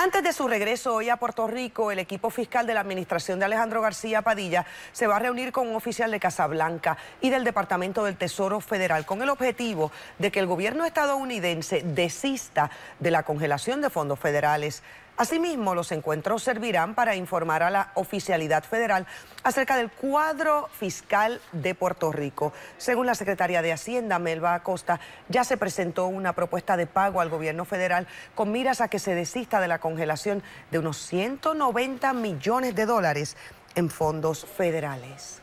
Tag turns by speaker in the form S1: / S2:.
S1: Antes de su regreso hoy a Puerto Rico, el equipo fiscal de la administración de Alejandro García Padilla se va a reunir con un oficial de Casablanca y del Departamento del Tesoro Federal con el objetivo de que el gobierno estadounidense desista de la congelación de fondos federales. Asimismo, los encuentros servirán para informar a la oficialidad federal acerca del cuadro fiscal de Puerto Rico. Según la secretaria de Hacienda, Melba Acosta, ya se presentó una propuesta de pago al gobierno federal con miras a que se desista de la congelación de unos 190 millones de dólares en fondos federales.